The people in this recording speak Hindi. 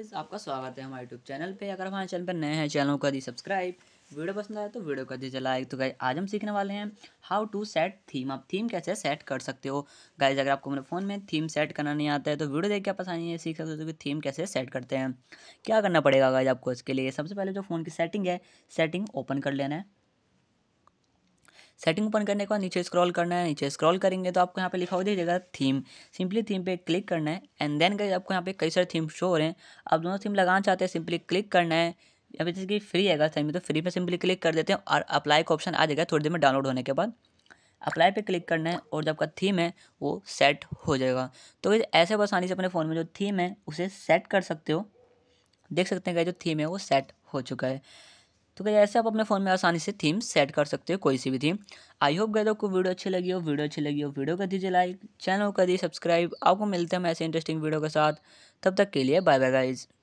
गाइस आपका स्वागत है हमारे यूट्यूब चैनल पे अगर हमारे चैनल पर नए हैं चैनल को दी सब्सक्राइब वीडियो पसंद आए तो वीडियो कर दीजिए लाइक तो गाइस आज हम सीखने वाले हैं हाउ टू सेट थीम आप थीम कैसे सेट कर सकते हो गाइस अगर आपको मेरे फ़ोन में थीम सेट करना नहीं आता है तो वीडियो देख के आप आसानी है सीख सकते हो तो कि थीम कैसे सेट करते हैं क्या करना पड़ेगा गाइज आपको इसके लिए सबसे पहले जो फ़ोन की सेटिंग है सेटिंग ओपन कर लेना है सेटिंग ओपन करने के बाद नीचे स्क्रॉल करना है नीचे स्क्रॉल करेंगे तो आपको यहाँ पे लिखा हुआ देगा थीम सिंपली थीम पे क्लिक करना है एंड देन गई आपको यहाँ पे कई सारे थीम शो हो रहे हैं आप दोनों थीम लगाना चाहते हैं सिंपली क्लिक करना है या फिर जैसे कि फ्री आएगा सही में तो फ्री में सिंपली क्लिक कर देते हैं और अप्लाई का ऑप्शन आ जाएगा थोड़ी देर में डाउनलोड होने के बाद अप्लाई पे क्लिक करना है और जब आपका थीम है वो सेट हो जाएगा तो ऐसे आप आसानी से अपने फ़ोन में जो थीम है उसे सेट कर सकते हो देख सकते हैं कि जो थीम है वो सेट हो चुका है तो गई ऐसे आप अपने फ़ोन में आसानी से थीम सेट कर सकते हो कोई सी भी थीम आई होप गए को वीडियो अच्छी लगी हो वीडियो अच्छी लगी हो वीडियो कर दीजिए लाइक चैनल कर दीजिए सब्सक्राइब आपको मिलते हैं ऐसे इंटरेस्टिंग वीडियो के साथ तब तक के लिए बाय बाय गाइज़